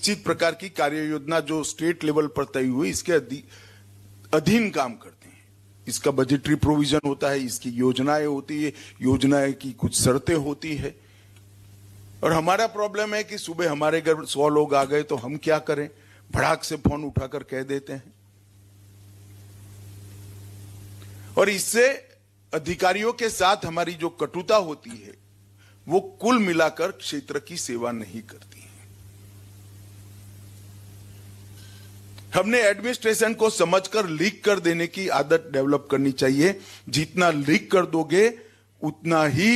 निश्चित प्रकार की कार्य योजना जो स्टेट लेवल पर तय हुई इसके अधीन काम करते हैं इसका बजटरी प्रोविजन होता है इसकी योजनाएं होती है योजनाएं की कुछ शर्तें होती है और हमारा प्रॉब्लम है कि सुबह हमारे घर सौ लोग आ गए तो हम क्या करें भड़ाक से फोन उठाकर कह देते हैं और इससे अधिकारियों के साथ हमारी जो कटुता होती है वो कुल मिलाकर क्षेत्र की सेवा नहीं करती हमने एडमिनिस्ट्रेशन को समझकर लीक कर देने की आदत डेवलप करनी चाहिए जितना लीक कर दोगे उतना ही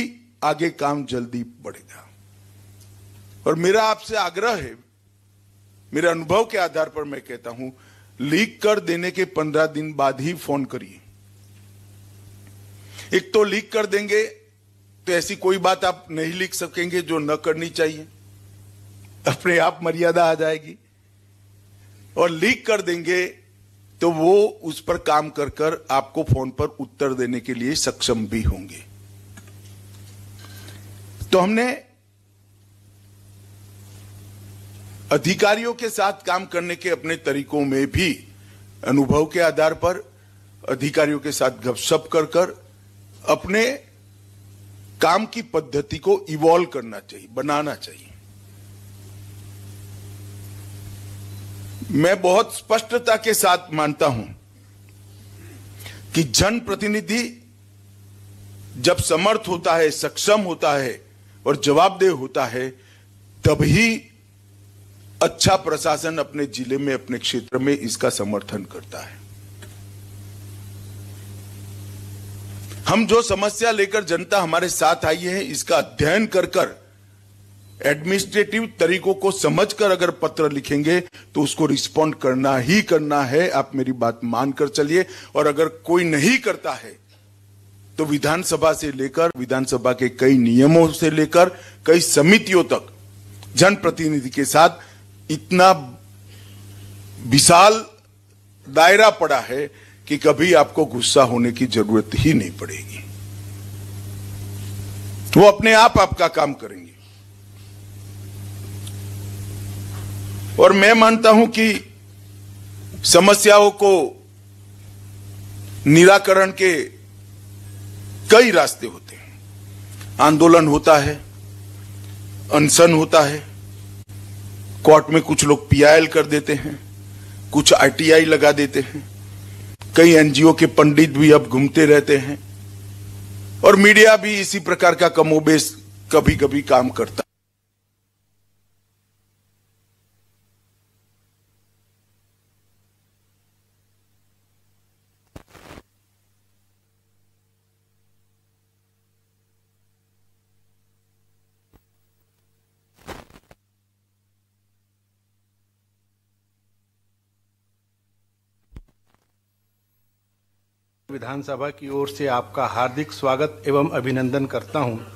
आगे काम जल्दी बढ़ेगा और मेरा आपसे आग्रह है मेरे अनुभव के आधार पर मैं कहता हूं लीक कर देने के पंद्रह दिन बाद ही फोन करिए एक तो लीक कर देंगे तो ऐसी कोई बात आप नहीं लिख सकेंगे जो न करनी चाहिए अपने आप मर्यादा आ जाएगी और लीक कर देंगे तो वो उस पर काम कर कर आपको फोन पर उत्तर देने के लिए सक्षम भी होंगे तो हमने अधिकारियों के साथ काम करने के अपने तरीकों में भी अनुभव के आधार पर अधिकारियों के साथ गपशप कर कर अपने काम की पद्धति को इवॉल्व करना चाहिए बनाना चाहिए मैं बहुत स्पष्टता के साथ मानता हूं कि जनप्रतिनिधि जब समर्थ होता है सक्षम होता है और जवाबदेह होता है तभी अच्छा प्रशासन अपने जिले में अपने क्षेत्र में इसका समर्थन करता है हम जो समस्या लेकर जनता हमारे साथ आई है इसका अध्ययन कर कर एडमिनिस्ट्रेटिव तरीकों को समझकर अगर पत्र लिखेंगे तो उसको रिस्पॉन्ड करना ही करना है आप मेरी बात मानकर चलिए और अगर कोई नहीं करता है तो विधानसभा से लेकर विधानसभा के कई नियमों से लेकर कई समितियों तक जनप्रतिनिधि के साथ इतना विशाल दायरा पड़ा है कि कभी आपको गुस्सा होने की जरूरत ही नहीं पड़ेगी वो अपने आप आपका काम करेंगे और मैं मानता हूं कि समस्याओं को निराकरण के कई रास्ते होते हैं आंदोलन होता है अनशन होता है कोर्ट में कुछ लोग पीआईएल कर देते हैं कुछ आरटीआई लगा देते हैं कई एनजीओ के पंडित भी अब घूमते रहते हैं और मीडिया भी इसी प्रकार का कमोबेश कभी कभी काम करता विधानसभा की ओर से आपका हार्दिक स्वागत एवं अभिनंदन करता हूं